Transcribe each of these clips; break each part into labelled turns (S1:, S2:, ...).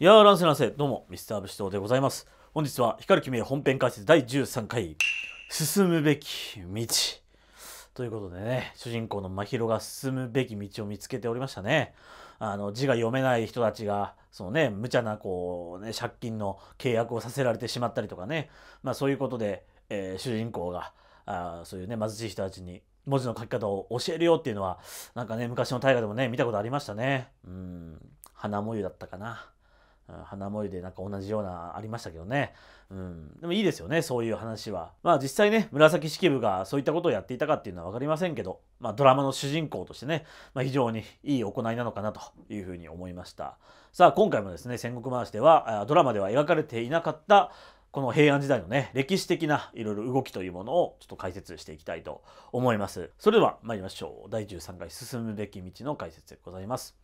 S1: いやー、乱世乱世、どうも、ミスターシト道でございます。本日は、光る君へ本編解説第13回、進むべき道。ということでね、主人公の真宙が進むべき道を見つけておりましたね。あの、字が読めない人たちが、そのね、無茶な、こう、ね、借金の契約をさせられてしまったりとかね、まあそういうことで、えー、主人公が、あそういうね、貧しい人たちに文字の書き方を教えるよっていうのは、なんかね、昔の大河でもね、見たことありましたね。うん、花模様だったかな。花森でなんか同じようなありましたけどね。うん。でもいいですよね、そういう話は。まあ実際ね、紫式部がそういったことをやっていたかっていうのは分かりませんけど、まあドラマの主人公としてね、まあ、非常にいい行いなのかなというふうに思いました。さあ今回もですね、戦国回しでは、ドラマでは描かれていなかったこの平安時代のね、歴史的ないろいろ動きというものをちょっと解説していきたいと思います。それでは参りましょう。第13回進むべき道の解説でございます。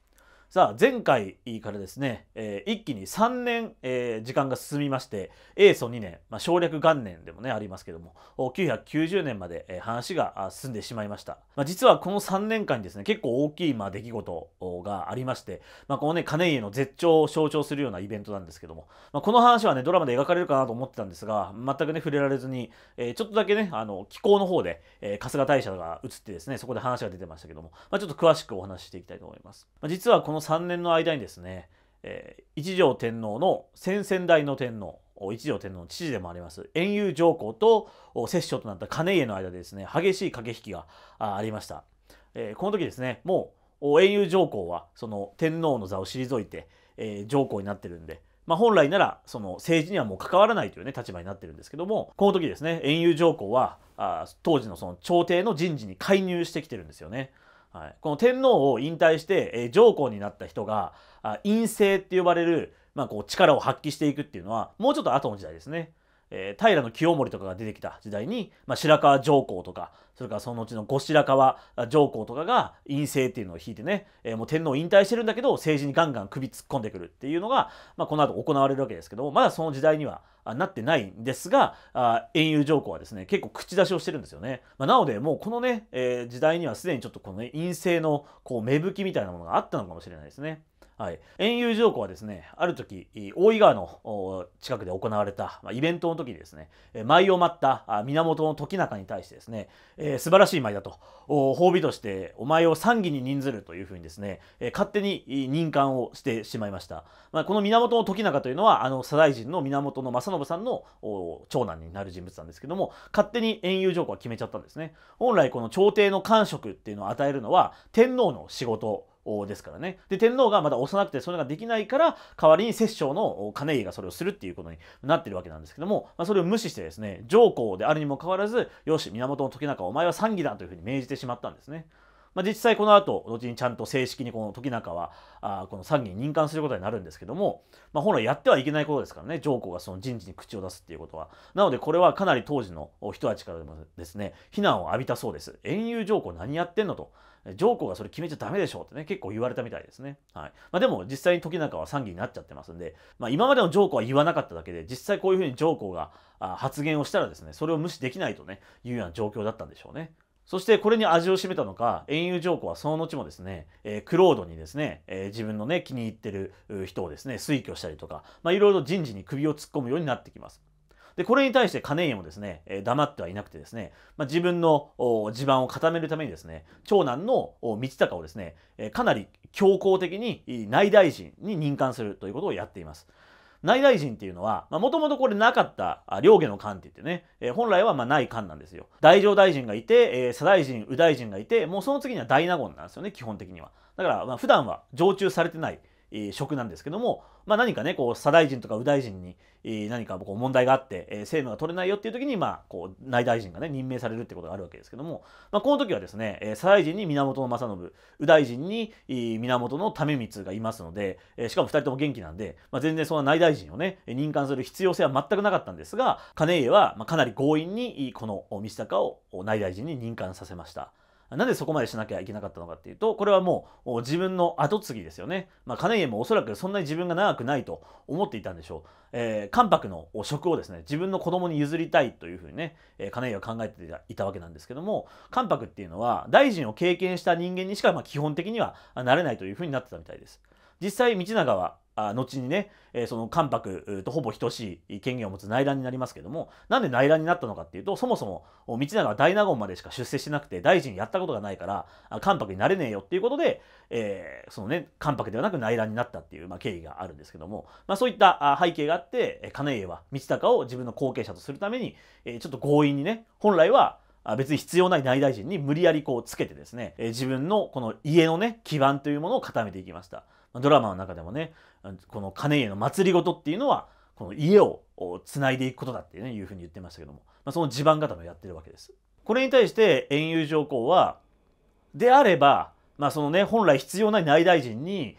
S1: さあ前回からですね、えー、一気に3年、えー、時間が進みまして英祖2年、まあ、省略元年でもねありますけども990年まで、えー、話が進んでしまいました、まあ、実はこの3年間にですね結構大きい、まあ、出来事がありまして、まあ、このね金家の絶頂を象徴するようなイベントなんですけども、まあ、この話はねドラマで描かれるかなと思ってたんですが全くね触れられずに、えー、ちょっとだけねあの気候の方で、えー、春日大社が映ってですねそこで話が出てましたけども、まあ、ちょっと詳しくお話ししていきたいと思います、まあ、実はこのの3年の間にですね、えー、一条天皇の先々代の天皇一条天皇の父でもあります遠遊上皇と摂政となった兼家の間でですね激しい駆け引きがありました、えー、この時ですねもう遠遊上皇はその天皇の座を退いて、えー、上皇になってるんで、まあ、本来ならその政治にはもう関わらないというね立場になってるんですけどもこの時ですね遠遊上皇はあ当時のその朝廷の人事に介入してきてるんですよね。はい、この天皇を引退して、えー、上皇になった人があ院政って呼ばれる、まあ、こう力を発揮していくっていうのはもうちょっと後の時代ですね。えー、平清盛とかが出てきた時代に、まあ、白河上皇とかそれからそのうちの後白河上皇とかが院政っていうのを引いてね、えー、もう天皇引退してるんだけど政治にガンガン首突っ込んでくるっていうのが、まあ、この後行われるわけですけどもまだその時代にはなってないんですが遠遊上皇はですね結構口出しをしてるんですよね、まあ、なのでもうこのね、えー、時代にはすでにちょっとこのね院政のこう芽吹きみたいなものがあったのかもしれないですね。はい、遠遊条項はですねある時大井川の近くで行われた、まあ、イベントの時にですね舞を舞った源の時中に対してですね、えー、素晴らしい舞だと褒美としてお前を賛義に任ずるというふうにですね、えー、勝手に任官をしてしまいました、まあ、この源の時中というのはあの左大臣の源正信さんの長男になる人物なんですけども勝手に遠遊条項は決めちゃったんですね本来この朝廷の官職っていうのを与えるのは天皇の仕事ですからね。で、天皇がまだ幼くてそれができないから、代わりに摂政の兼家がそれをするっていうことになってるわけなんですけども、まあ、それを無視してですね、上皇であるにもかかわらず、よし、源時中お前は三義だというふうに命じてしまったんですね。まあ、実際この後、後にちゃんと正式にこの時中は、あこの参議に任官することになるんですけども、まあ、本来やってはいけないことですからね、上皇がその人事に口を出すっていうことは。なので、これはかなり当時の人たちからでもですね、非難を浴びたそうです。遠遊上皇何やってんのと。上皇がそれ決めちゃダメでしょうってね、結構言われたみたいですね。はい。まあ、でも実際に時中は参議院になっちゃってますんで、まあ、今までの上皇は言わなかっただけで、実際こういうふうに上皇が発言をしたらですね、それを無視できないとね、いうような状況だったんでしょうね。そしてこれに味を占めたのか、遠遊上皇はその後もですね、えー、クロードにですね、えー、自分のね、気に入ってる人をですね、推挙したりとか、まあ、いろいろ人事に首を突っ込むようになってきます。で、これに対して金家もですね、えー、黙ってはいなくてですね、まあ、自分の地盤を固めるためにですね、長男の道隆をですね、えかなり強硬的に内大臣に任官するということをやっています。内大臣っていうのは、もともとこれなかった両家の官って言ってね、えー、本来はまない官なんですよ。大乗大臣がいて、えー、左大臣、右大臣がいて、もうその次には大納言なんですよね、基本的には。だから、まあ、普段は常駐されてない、職なんですけども、まあ、何かねこう左大臣とか右大臣に何かこう問題があって、え政務が取れないよっていう時に、まあ、こう内大臣がね任命されるってことがあるわけですけども、まあ、この時はですね、え左大臣に源正信右大臣に源為光がいますので、えしかも2人とも元気なんで、まあ、全然そんな内大臣をね任官する必要性は全くなかったんですが兼家はかなり強引にこの道隆を内大臣に任官させました。なぜそこまでしなきゃいけなかったのかっていうと、これはもう自分の後継ぎですよね。まあ、金家もおそらくそんなに自分が長くないと思っていたんでしょう。えー、関白の職をですね、自分の子供に譲りたいというふうにね、え金家は考えていたわけなんですけども、関白っていうのは大臣を経験した人間にしかま基本的にはなれないというふうになってたみたいです。実際道長は後にね、その関白とほぼ等しい権限を持つ内乱になりますけどもなんで内乱になったのかっていうとそもそも道長は大納言までしか出世してなくて大臣やったことがないから関白になれねえよっていうことで、えー、そのね関白ではなく内乱になったっていう、まあ、経緯があるんですけども、まあ、そういった背景があって兼家は道隆を自分の後継者とするために、ちょっと強引にね本来は別に必要ない内大臣に無理やりこうつけてですね、自分のこの家のね基盤というものを固めていきました。ドラマの中でもねこの金家の祭りごとっていうのはこの家をつないでいくことだっていう,、ね、いうふうに言ってましたけども、まあ、その地盤固めやってるわけです。これに対して円遊上皇はであれば、まあそのね、本来必要ない内大臣に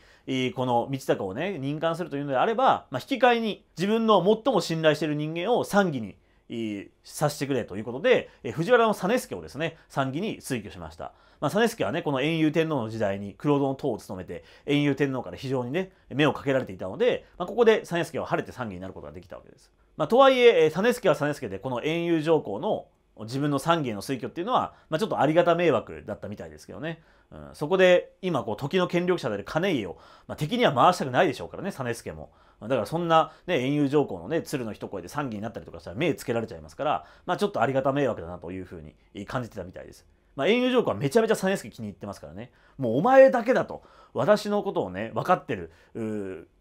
S1: この道高をね任官するというのであれば、まあ、引き換えに自分の最も信頼している人間を参議にさせてくれということで藤原実助をですね参議に推挙しました。まあ、実助はね、この円遊天皇の時代に黒殿党を務めて、円遊天皇から非常にね、目をかけられていたので、まあ、ここで実助は晴れて参議になることができたわけです。まあ、とはいえ、実助は実助で、この円遊上皇の自分の議への推挙っていうのは、まあ、ちょっとありがた迷惑だったみたいですけどね、うん、そこで今こう時の権力者である金家を、まあ、敵には回したくないでしょうからね実助もだからそんな、ね、遠遊上皇のね鶴の一声で三義になったりとかしたら目つけられちゃいますから、まあ、ちょっとありがた迷惑だなというふうに感じてたみたいです。まあ、営業ジョークはめちゃめちゃ三ネス気に入ってますからねもうお前だけだと私のことをね分かってる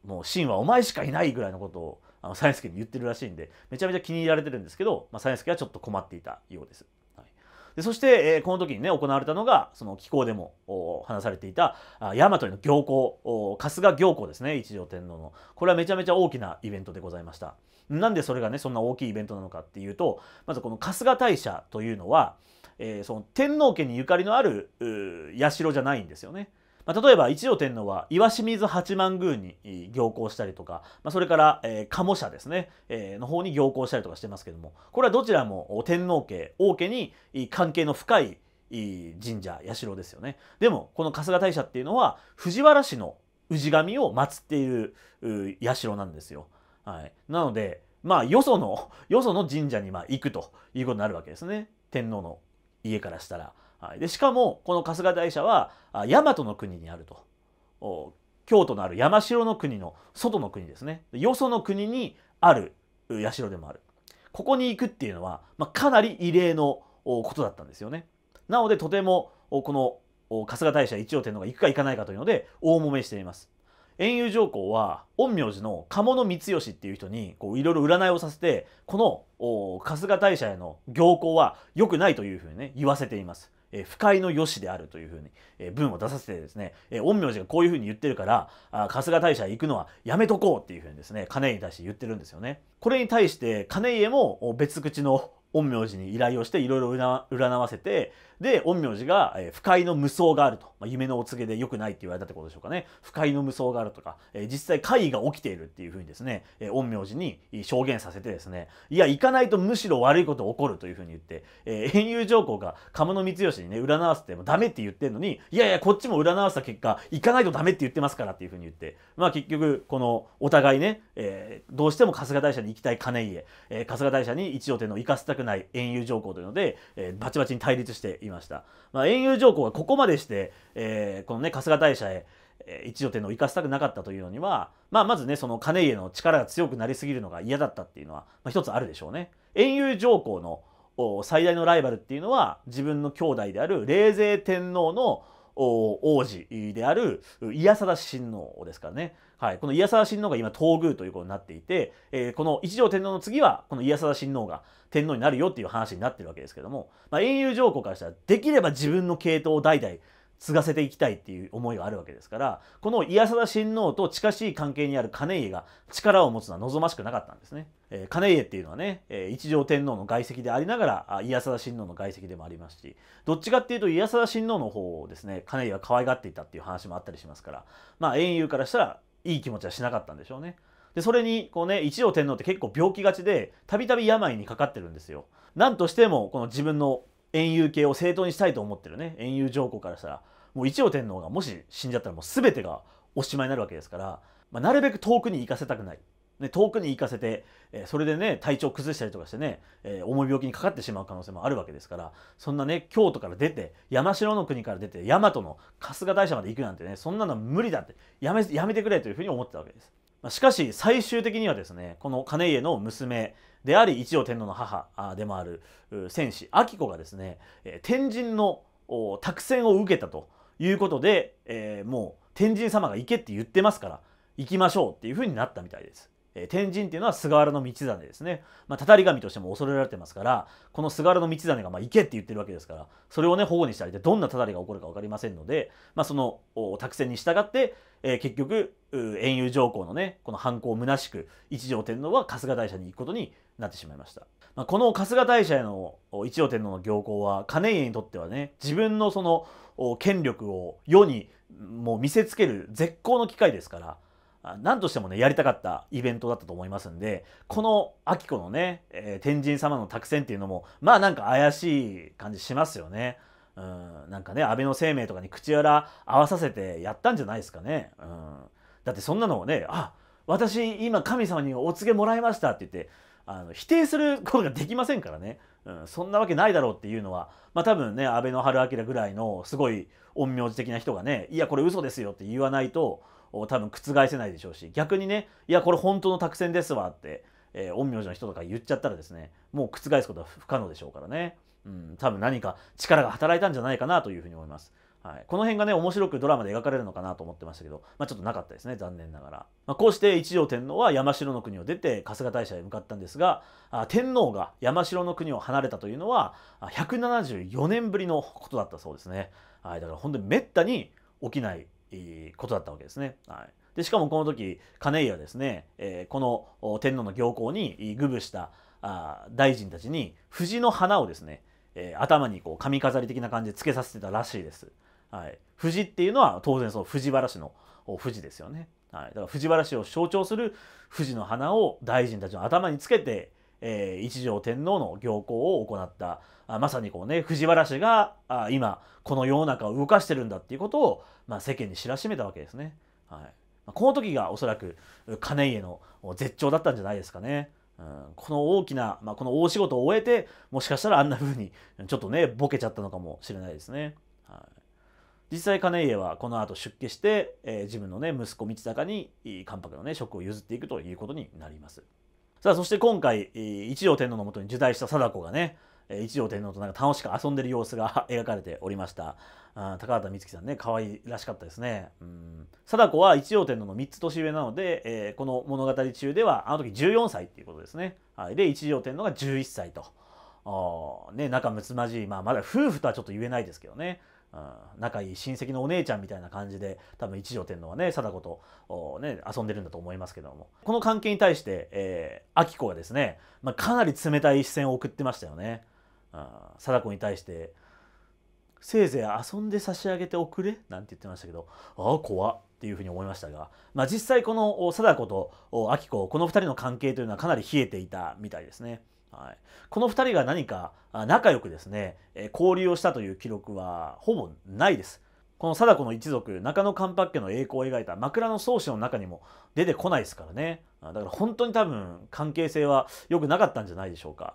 S1: もうシーンはお前しかいないぐらいのことをあのサネに言ってるらしいんでめちゃめちゃ気に入られてるんですけど、まあ、サネはちょっと困っていたようです。はい、でそして、えー、この時にね行われたのがその紀行でも話されていたあ大和の行幸春日行幸ですね一条天皇のこれはめちゃめちゃ大きなイベントでございましたなんでそれがねそんな大きいイベントなのかっていうとまずこの春日大社というのはえー、その天皇家にゆかりのある社じゃないんですよね。まあ、例えば一条天皇は岩清水八幡宮に行幸したりとか、まあ、それから、えー、鴨社ですね、えー、の方に行幸したりとかしてますけどもこれはどちらも天皇家王家に関係の深い神社社ですよねでもこの春日大社っていうのは藤原氏の氏神を祀っている社なんですよ。はい、なのでまあよそのよその神社にまあ行くということになるわけですね天皇の家からしたら。はい、でしかもこの春日大社は大和の国にあると京都のある山城の国の外の国ですねよその国にある社でもあるここに行くっていうのは、まあ、かなり異例のことだったんですよねなのでとてもこの春日大社一応天皇が行くか行かないかというので大揉めしています遠遊上皇は陰陽師の鴨野光義っていう人にいろいろ占いをさせてこの春日大社への行幸は良くないというふうにね言わせています。えー、不快の良しであるというふうに、えー、文を出させてですね、えー、陰陽師がこういうふうに言ってるからあ春日大社へ行くのはやめとこうっていうふうにですね金井に対して言ってるんですよね。これに対して金家も別口の陰陽師に依頼をしていろいろ占わせてで陰陽師が、えー、不快の無双があると、まあ、夢のお告げで良くないって言われたってことでしょうかね不快の無双があるとか、えー、実際怪が起きているっていうふうにですね、えー、陰陽師に証言させてですねいや行かないとむしろ悪いこと起こるというふうに言って、えー、遠遊上皇が鴨の光義にね占わせてもダメって言ってるのにいやいやこっちも占わせた結果行かないとダメって言ってますからっていうふうに言ってまあ結局このお互いね、えー、どうしても春日大社に行きたい金家、えー、春日大社に一条天皇行かせたくくない遠遊条項というので、えー、バチバチに対立していました。まあ、遠遊条項がここまでして、えー、このね、春日大社へ、えー、一条天皇を生かしたくなかったというのには、まあ、まずね、その金家の力が強くなりすぎるのが嫌だったっていうのは、まあ、一つあるでしょうね。遠遊条項の最大のライバルっていうのは、自分の兄弟である霊勢天皇の王子であるイヤサダ親王ですからね。はい、このイヤサダ親王が今東宮ということになっていて、えー、この一条天皇の次はこのイヤサダ親王が天皇になるよっていう話になってるわけですけども、まあ、英雄上皇からしたらできれば自分の系統を代々継がせていきたいっていう思いがあるわけですからこの宮貞親王と近しい関係にある兼家が力を持つのは望ましくなかったんですね。えー、金家っていうのはね、えー、一条天皇の外戚でありながら家定親王の外戚でもありますしどっちかっていうと家定親王の方をですね金家は可愛がっていたっていう話もあったりしますからまあ英雄からしたらいい気持ちはしなかったんでしょうね。でそれにこうね一条天皇って結構病気がちでたびたび病にかかってるんですよ。なんとしてもこの自分の遠遊系を正当にしたいと思ってるね遠遊上皇からしたらもう一応天皇がもし死んじゃったらもう全てがおしまいになるわけですから、まあ、なるべく遠くに行かせたくない。ね、遠くに行かせて、えそれでね体調崩したりとかしてね、え重い病気にかかってしまう可能性もあるわけですからそんなね京都から出て山城の国から出て大和の春日大社まで行くなんてねそんなの無理だってやめやめてくれというふうに思ってたわけです。しかし最終的にはですねこの兼家の娘であり一条天皇の母でもある戦士明子がですね天神の託戦を受けたということで、えー、もう天神様が行けって言ってますから行きましょうっていうふうになったみたいです。えー、天神っていうのは菅原の道真ですね。まあ、たたり神としても恐れられてますから、この菅原の道真がまあ行けって言ってるわけですから、それをね、保護にしてあげて、どんなたたりが起こるか分かりませんので、まあ、その託戦に従って、えー、結局遠遊上皇のねこの反抗虚しく一条天皇は春日大社に行くことになってしまいました、まあ、この春日大社への一条天皇の行幸は兼家にとってはね自分のその権力を世にもう見せつける絶好の機会ですから何としてもねやりたかったイベントだったと思いますんでこの秋子のね、えー、天神様の託戦っていうのもまあなんか怪しい感じしますよね。うん、なんかね安倍の生命とかに口裏合わさせてやったんじゃないですかね、うん、だってそんなのをねあ私今神様にお告げもらいましたって言ってあの否定することができませんからね、うん、そんなわけないだろうっていうのは、まあ、多分ね安倍の春明ぐらいのすごい陰陽師的な人がねいやこれ嘘ですよって言わないと多分覆せないでしょうし逆にねいやこれ本当の作戦ですわって、え陰陽師の人とか言っちゃったらですねもう覆すことは不可能でしょうからね。うん、多分何か力が働いたんじゃないかなというふうに思います。はい、この辺がね面白くドラマで描かれるのかなと思ってましたけど、まあ、ちょっとなかったですね残念ながら、まあ、こうして一条天皇は山城の国を出て春日大社へ向かったんですが天皇が山城の国を離れたというのは174年ぶりのことだったそうですね、はい、だから本当にめったに起きないことだったわけですね、はい、でしかもこの時金井はですね、えー、この天皇の行幸に愚部したあ大臣たちに藤の花をですねえー、頭にこう髪飾り的な感じでつけさせてたらしいです。はい、富士っていうのは当然その藤原氏の富士ですよね。はい、だから藤原氏を象徴する富士の花を大臣たちの頭につけて、えー、一条天皇の行幸を行ったあまさにこうね藤原氏があ今この世の中を動かしてるんだっていうことを、まあ、世間に知らしめたわけですね。はいこの時がおそらく金家の絶頂だったんじゃないですかね。うん、この大きな、まあ、この大仕事を終えて、もしかしたらあんな風に、ちょっとね、ボケちゃったのかもしれないですね。はい、実際、金家はこの後出家して、えー、自分のね、息子道隆に、関白のね、職を譲っていくということになります。さあ、そして今回、一条天皇のもとに受胎した貞子がね、一条天皇となんか楽しく遊んでる様子が 描かれておりました。あ高畑充希さんね、可愛らしかったですね。うん。貞子は一条天皇の3つ年上なので、えー、この物語中では、あの時14歳っていうことですね。はい。で、一条天皇が11歳と。あね、仲睦まじい、まあ、まだ夫婦とはちょっと言えないですけどね。仲いい親戚のお姉ちゃんみたいな感じで多分一条天皇はね貞子と、ね、遊んでるんだと思いますけどもこの関係に対して、えー、秋子がですね、まあ、かなり冷たい視線を送ってましたよね。あ貞子に対して「せいぜい遊んで差し上げておくれ」なんて言ってましたけどああ怖っっていうふうに思いましたが、まあ、実際この貞子と希子この2人の関係というのはかなり冷えていたみたいですね。はい、この2人が何か仲良くですね交流をしたという記録はほぼないです。この貞子の一族中野関白家の栄光を描いた枕草子の中にも出てこないですからねだから本当に多分関係性は良くなかったんじゃないでしょうか。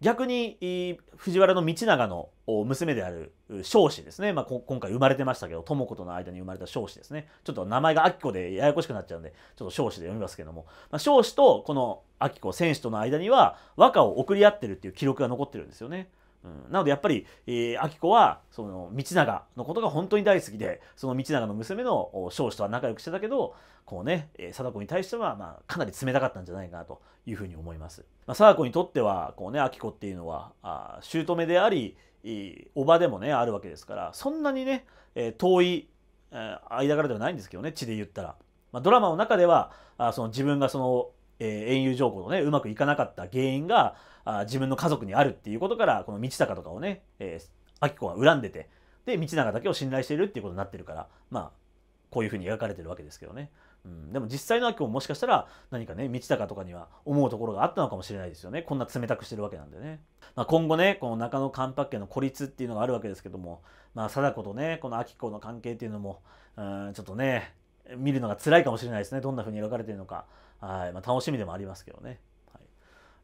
S1: 逆に藤原道長の娘である彰子ですね、まあ、今回生まれてましたけど智子との間に生まれた彰子ですねちょっと名前が明子でややこしくなっちゃうんでちょっと彰子で読みますけども、まあ、彰子とこの明子選手との間には和歌を送り合ってるっていう記録が残ってるんですよね。うん、なのでやっぱり、えー、秋子はその道長のことが本当に大好きでその道長の娘の彰子とは仲良くしてたけどこうね、えー、貞子に対しては、まあ、かなり冷たかったんじゃないかなというふうに思います。まあ、貞子にとってはこう、ね、秋子っていうのはあ姑であり叔母でもねあるわけですからそんなにね、えー、遠い、えー、間柄ではないんですけどね血で言ったら。まあ、ドラマの中ではあその自分がそのえー、英雄情報のね、うまくいかなかった原因が、あ自分の家族にあるっていうことから、この道高とかをね、えー、明子は恨んでて、で、道長だけを信頼しているっていうことになってるから、まあ、こういうふうに描かれてるわけですけどね。うん、でも実際の明子ももしかしたら何かね道高とかには思うところがあったのかもしれないですよねこんな冷たくしてるわけなんでね、まあ、今後ねこの中野関白家の孤立っていうのがあるわけですけども、まあ、貞子とねこの明子の関係っていうのもうんちょっとね見るのが辛いかもしれないですねどんなふうに描かれてるのか、はいまあ、楽しみでもありますけどね。はい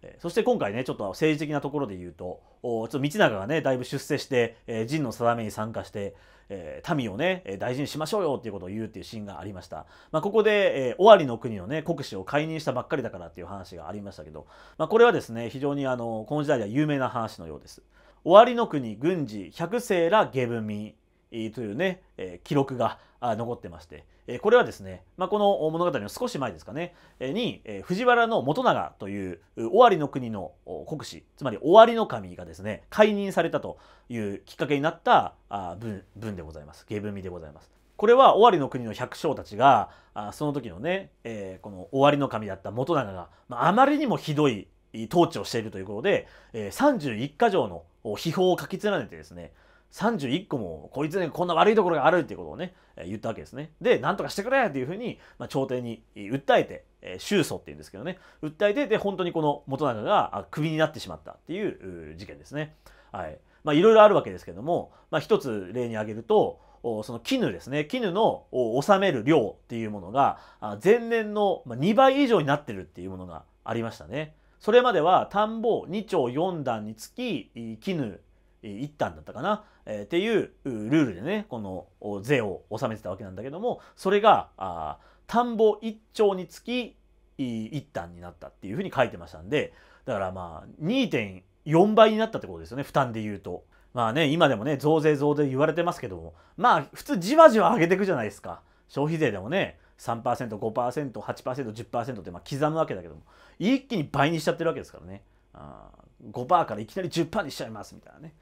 S1: えそして今回ね、ちょっと政治的なところで言うと、ちょっと道長がね、だいぶ出世して、えー、陣の定めに参加して、え民をね、大事にしましょうよっていうことを言うっていうシーンがありました。まあ、ここで、えー、尾張の国のね、国司を解任したばっかりだからっていう話がありましたけど、まあ、これはですね、非常にあの、この時代では有名な話のようです。尾張の国軍事百世ら下文民というね、え記録が残ってまして、えこれはですね、まあ、この物語の少し前ですかね、に、え藤原の元長という尾張の国の国司、つまり尾張の神がですね、解任されたというきっかけになったあ文文でございます。芸文味でございます。これは尾張の国の百姓たちがあその時のね、えー、この尾張の神だった元長が、まあ、あまりにもひどい統治をしているということで、えー、31か条の秘宝を書き連ねてですね31個もこいつねこんな悪いところがあるっていうことをね、言ったわけですね。で、なんとかしてくれっていうふうに、まあ、朝廷に訴えて、えー、収訴っていうんですけどね、訴えて、で、本当にこの元長がクビになってしまったっていう事件ですね。はい。まあ、いろいろあるわけですけども、まあ、一つ例に挙げると、その絹ですね絹の納める量っていうものが前年の2倍以上になってるっていうものがありましたね。それまでは田んぼ2丁4段につき絹1段だったかなえー、っていうルールでねこの税を納めてたわけなんだけどもそれがあ田んぼ1丁につき1単になったっていうふうに書いてましたんでだからまあ2.4倍になったってことですよね負担で言うと。まあね今でもね増税増税言われてますけどもまあ普通じわじわ上げていくじゃないですか消費税でもね 3%5%8%10% ってまあ刻むわけだけども一気に倍にしちゃってるわけですからねあ5%からいきなり10%にしちゃいますみたいなね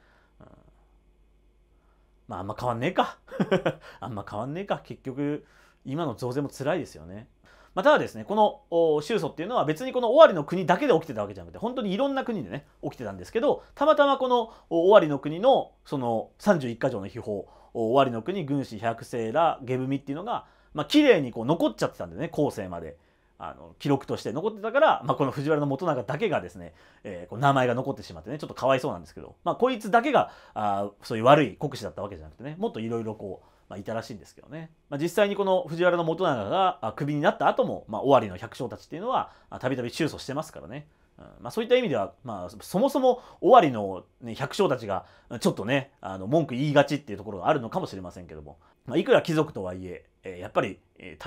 S1: まああんま変わんねえか あんま変わんねえか結局今の増税も辛いですよね。まあ、ただですね、この収訴っていうのは別にこの尾張の国だけで起きてたわけじゃなくて、本当にいろんな国でね、起きてたんですけど、たまたまこの尾張の国のその31か条の秘宝、尾張の国軍師百姓ら下踏みっていうのが、まあ、綺麗にこう残っちゃってたんでね、後世まで。あの記録として残ってたから、まあ、この藤原元長だけがですね、えー、こう名前が残ってしまってねちょっとかわいそうなんですけど、まあ、こいつだけがあそういう悪い国司だったわけじゃなくてねもっといろいろこう、まあ、いたらしいんですけどね、まあ、実際にこの藤原元長がクビになった後も、まあ、尾張の百姓たちっていうのはたびたび収訴してますからね。うんまあ、そういった意味では、まあ、そもそも尾張の、ね、百姓たちがちょっとねあの文句言いがちっていうところがあるのかもしれませんけども、まあ、いくら貴族とはいええやっぱり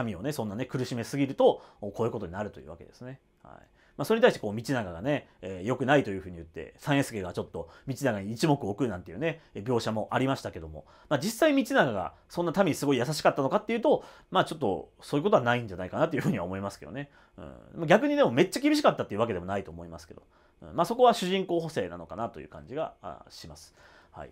S1: 民をねそんなね苦しめすぎるとこういうことになるというわけですね。はいまあ、それに対してこう道長がね、えー、良くないというふうに言って三重助がちょっと道長に一目置くなんていうね描写もありましたけども、まあ、実際道長がそんな民すごい優しかったのかっていうとまあちょっとそういうことはないんじゃないかなというふうには思いますけどね、うん、逆にでもめっちゃ厳しかったっていうわけでもないと思いますけど、うん、まあ、そこは主人公補正なのかなという感じがします。はい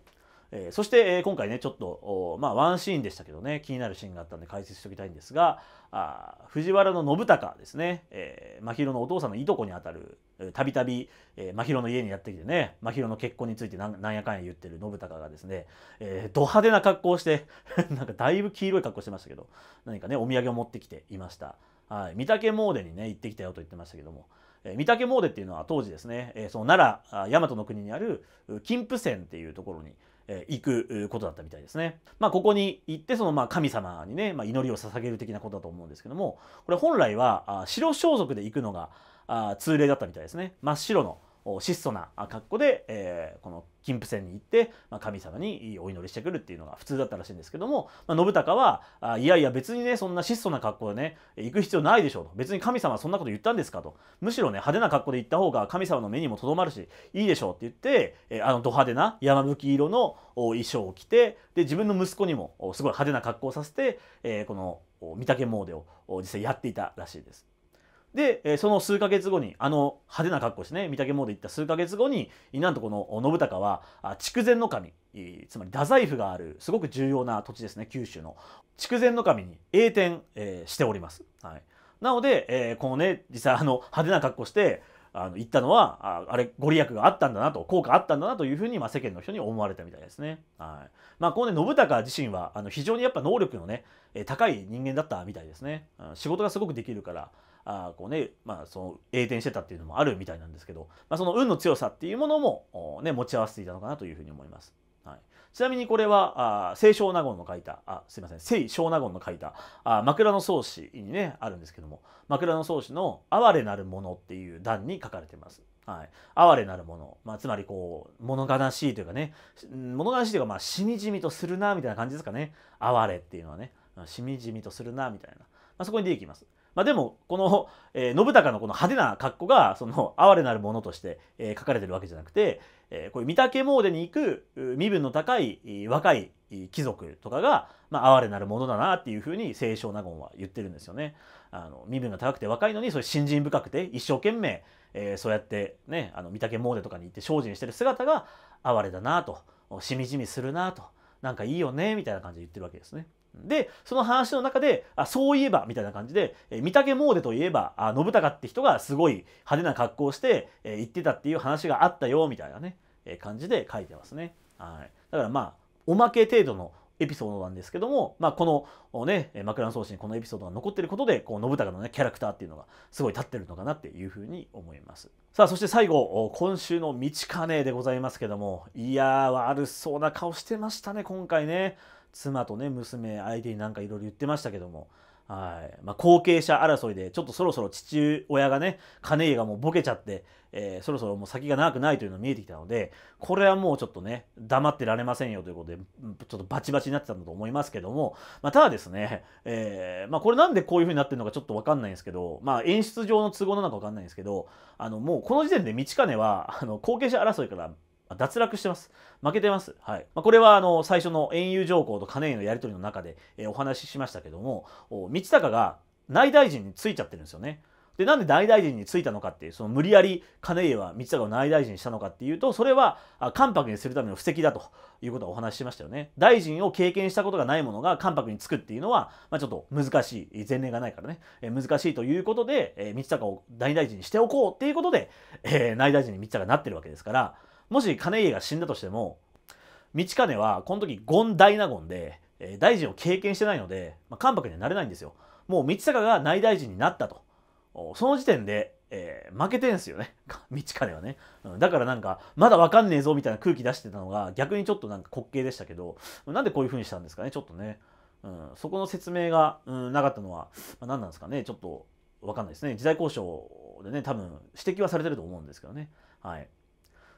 S1: えー、そして、えー、今回ねちょっとまあ、ワンシーンでしたけどね気になるシーンがあったんで解説しておきたいんですがあ藤原信孝ですね、えー、真宙のお父さんのいとこにあたるたびたび真宙の家にやってきてね真宙の結婚についてなんやかんや言ってる信孝がですね、えー、ド派手な格好をして なんかだいぶ黄色い格好してましたけど何かねお土産を持ってきていました。はい、御嶽詣にね行ってきたよと言ってましたけども。えー、御嶽詣っていうのは当時ですね、えー、その奈良大和の国にある金峰山っていうところにえー、行くことだったみたいですね。まあ、ここに行ってそのまあ神様にね、まあ、祈りを捧げる的なことだと思うんですけどもこれ本来は白装束で行くのがあ通例だったみたいですね真っ白の質素な格好で、えー、この金峰山に行って、まあ、神様にお祈りしてくるっていうのが普通だったらしいんですけども、まあ、信孝はあいやいや別にねそんな質素な格好でね行く必要ないでしょうと別に神様はそんなこと言ったんですかとむしろね派手な格好で行った方が神様の目にもとどまるしいいでしょうって言って、えー、あのド派手な山吹色の衣装を着てで自分の息子にもすごい派手な格好をさせて、えー、この御嶽詣を実際やっていたらしいです。で、えその数ヶ月後に、あの派手な格好してね、御嶽詣ド行った数ヶ月後に、なんとこの信孝は、筑前守、神、つまり太宰府がある、すごく重要な土地ですね、九州の。筑前守に栄転、えー、しております。はい、なので、えー、このね、実際あの派手な格好して、あの行ったのはああれご利益があったんだなと効果あったんだなというふうに、まあ、世間の人に思われたみたいですね。はいまあ、このね信孝自身はあの非常にやっぱ能力のね高い人間だったみたいですね。仕事がすごくできるからあこうね、まあ、その栄転してたっていうのもあるみたいなんですけど、まあ、その運の強さっていうものも、ね、持ち合わせていたのかなというふうに思います。はい、ちなみにこれは清少納言の書いたあすいません清少納言の書いたあ枕草子にねあるんですけども枕草子の「哀れなるもの」っていう段に書かれてます。はい、哀れなるもの、まあ、つまりこう物悲しいというかね物悲しいというかまあしみじみとするなみたいな感じですかね哀れっていうのはねしみじみとするなみたいな、まあ、そこに出てきます。まあ、でも、この、えー、信孝のこの派手な格好が、その、哀れなるものとして、えー、書かれてるわけじゃなくて、えー、こういう御嶽詣に行く身分の高い若い貴族とかが、まあ、哀れなるものだなっていうふうに清少納言は言ってるんですよね。あの身分が高くて若いのにそういう信心深くて一生懸命、えー、そうやってねあの御嶽詣とかに行って精進してる姿が哀れだなとしみじみするなとなんかいいよねみたいな感じで言ってるわけですね。で、その話の中で、あ、そういえば、みたいな感じで、えー、御嶽詣といえば、あ、信孝って人がすごい派手な格好をして、えー、ってたっていう話があったよ、みたいなね、えー、感じで書いてますね。はい。だからまあ、おまけ程度のエピソードなんですけども、まあ、このね、枕草子にこのエピソードが残ってることで、こう、信孝のね、キャラクターっていうのがすごい立ってるのかなっていうふうに思います。さあ、そして最後、今週の道金でございますけども、いやー、悪そうな顔してましたね、今回ね。妻とね、娘相手になんかいろいろ言ってましたけども、はいまあ、後継者争いで、ちょっとそろそろ父親がね、金家がもうボケちゃって、えー、そろそろもう先が長くないというのが見えてきたので、これはもうちょっとね、黙ってられませんよということで、ちょっとバチバチになってたんだと思いますけども、まあ、ただですね、えー、まあ、これなんでこういうふうになってるのかちょっとわかんないんですけど、まあ、演出上の都合なのかわかんないんですけど、あのもうこの時点で道金はあの後継者争いから脱落してます。負けてます。はい。まあ、これはあの最初の円友条項と金井のやり取りの中で、えお話ししましたけども、道高が内大臣についちゃってるんですよね。でなんで内大臣に就いたのかっていうその無理やり金井は道高を内大臣にしたのかっていうとそれは関白にするための布石だということはお話ししましたよね大臣を経験したことがないものが関白につくっていうのは、まあ、ちょっと難しい前例がないからね、えー、難しいということで、えー、道隆を内大臣にしておこうっていうことで、えー、内大臣に道高がなってるわけですからもし金家が死んだとしても道金はこの時権大納言で、えー、大臣を経験してないので、まあ、関白にはなれないんですよもう道坂が内大臣になったとその時点で、えー、負けてんすよね 道金はね、うん、だからなんかまだわかんねえぞみたいな空気出してたのが逆にちょっとなんか滑稽でしたけどなんでこういう風にしたんですかねちょっとね、うん、そこの説明が、うん、なかったのは、まあ、何なんですかねちょっとわかんないですね時代交渉でね多分指摘はされてると思うんですけどねはい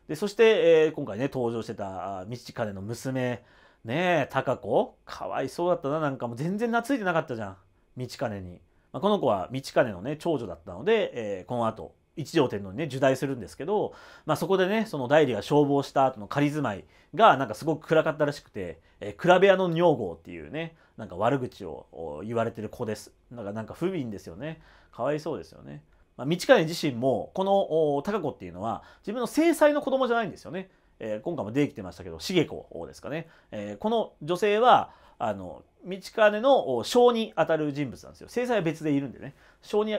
S1: でそして、えー、今回ね登場してた道金の娘ねえ貴子かわいそうだったななんかもう全然懐いてなかったじゃん道金に、まあ、この子は道金のね長女だったので、えー、この後一条天皇にね受胎するんですけど、まあ、そこでねその代理が消防した後の仮住まいがなんかすごく暗かったらしくて、えー、蔵屋の女房っていうねなんか悪口を言われてる子ですなんかなんか不憫ですよねかわいそうですよねまあ、道金自身もこの高子っていうのは自分の正妻の子供じゃないんですよね。えー、今回も出てきてましたけど重子ですかね、えー、この女性はあの道金の性にあたる人物なんですよ正妻は別でいるんでね性に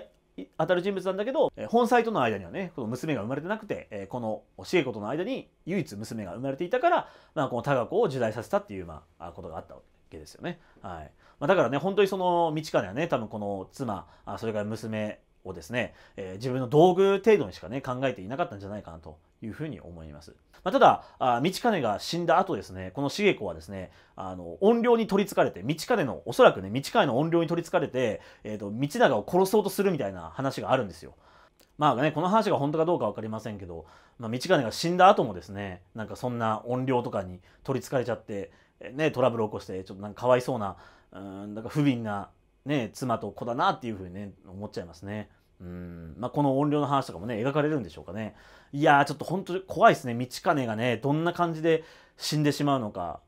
S1: あたる人物なんだけど、え本妻との間にはねこの娘が生まれてなくて、えこの重子との間に唯一娘が生まれていたから、まあ、この孝子を受胎させたっていう、まあ、ことがあったわけけですよね。はいまあ、だからね本当にその道金はね多分この妻あそれから娘をですね、えー、自分の道具程度にしかね、考えていなかったんじゃないかなというふうに思います。まあ、ただ、あ道金が死んだ後ですね、この茂子はですね、あの、怨霊に取りつかれて、道金の、おそらくね、道兼の怨霊に取りつかれて、えっ、ー、と、道長を殺そうとするみたいな話があるんですよ。まあね、この話が本当かどうか分かりませんけど、まあ、道金が死んだ後もですね、なんかそんな怨霊とかに取りつかれちゃって、ね、トラブルを起こして、ちょっとなんかかわいそうな、うん、なんか不憫なね、妻と子だなっていうふうにね、思っちゃいますね。うんまあ、この音量の話とかもね、描かれるんでしょうかね。いやー、ちょっと本当に怖いですね。道金がね、どんな感じで死んでしまうのか。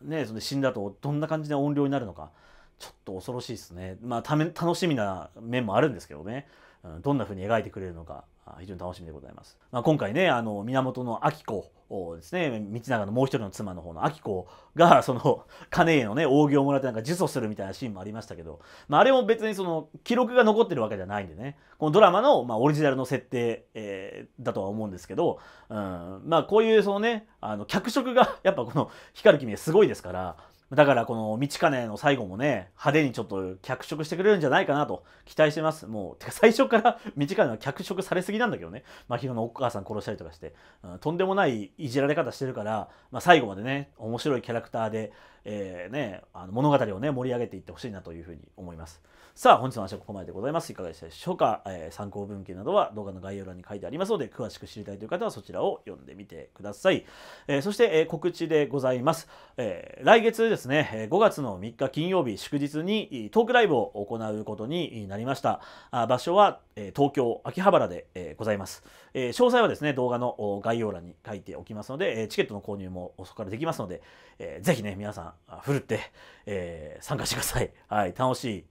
S1: ね、その死んだとどんな感じで音量になるのか。ちょっと恐ろしいですね。まあ、ため楽しみな面もあるんですけどね。うん、どんな風に描いてくれるのか。非常に楽しみでございます。まあ、今回ね、あの、源の明子をですね、道長のもう一人の妻の方の明子が、その、金へのね、扇をもらってなんか呪詛するみたいなシーンもありましたけど、まあ、あれも別にその、記録が残ってるわけじゃないんでね、このドラマの、まあ、オリジナルの設定、えー、だとは思うんですけど、うん、まあ、こういうそのね、あの、脚色が、やっぱこの、光る君はすごいですから、だからこの道金の最後もね、派手にちょっと脚色してくれるんじゃないかなと期待してます。もう、てか最初から 道金は脚色されすぎなんだけどね、真宙のお母さん殺したりとかして、うん、とんでもないいじられ方してるから、まあ、最後までね、面白いキャラクターで、えー、ね、あの物語をね、盛り上げていってほしいなというふうに思います。さあ、本日の話はここまででございます。いかがでしたでしょうか、えー、参考文献などは動画の概要欄に書いてありますので、詳しく知りたいという方はそちらを読んでみてください。えー、そして、えー、告知でございます。え来月ですね、5月の3日金曜日祝日にトークライブを行うことになりました。あ場所は、え東京、秋葉原で、えございます、え詳細はですね、動画の概要欄に書いておきますので、えチケットの購入もそこからできますので、えー、ぜひね、皆さん、ふるって、え参加してください。はい、楽しい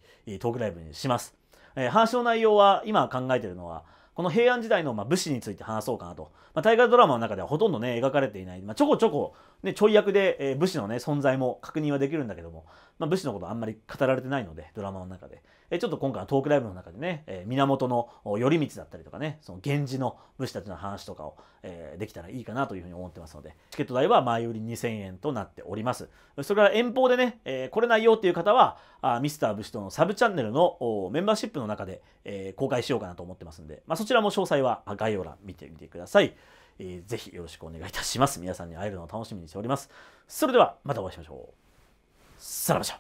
S1: ークライブにします。えー、話の内容は今考えてるのは、この平安時代のま武士について話そうかなと。まあ、大河ドラマの中ではほとんどね、描かれていない、まあ、ちょこちょこ、ね、ちょい役で、え武士のね、存在も確認はできるんだけども、まあ、武士のことあんまり語られてないので、ドラマの中で。えちょっと今回のトークライブの中でね、え源の頼光だったりとかね、その源氏の武士たちの話とかを、えできたらいいかなというふうに思ってますので、チケット代は前売り2000円となっております。それから遠方でね、え来れないよっていう方は、あミスター武士とのサブチャンネルのメンバーシップの中で、え公開しようかなと思ってますんで、まあ、そちらも詳細は概要欄見てみてください。えー、ぜひよろしくお願いいたします。皆さんに会えるのを楽しみにしております。それではまたお会いしましょう。さらばじゃ。